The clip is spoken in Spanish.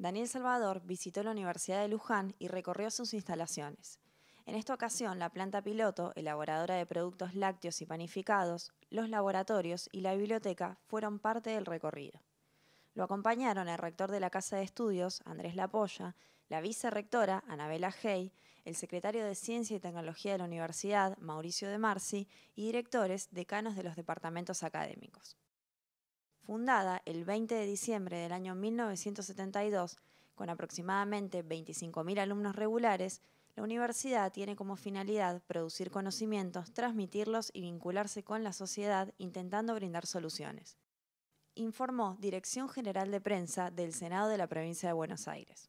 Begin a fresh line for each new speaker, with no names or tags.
Daniel Salvador visitó la Universidad de Luján y recorrió sus instalaciones. En esta ocasión, la planta piloto, elaboradora de productos lácteos y panificados, los laboratorios y la biblioteca fueron parte del recorrido. Lo acompañaron el rector de la Casa de Estudios, Andrés Lapolla, la vicerrectora, Anabela Hey, el secretario de Ciencia y Tecnología de la Universidad, Mauricio de Marci, y directores, decanos de los departamentos académicos fundada el 20 de diciembre del año 1972 con aproximadamente 25.000 alumnos regulares, la universidad tiene como finalidad producir conocimientos, transmitirlos y vincularse con la sociedad intentando brindar soluciones informó Dirección General de Prensa del Senado de la Provincia de Buenos Aires.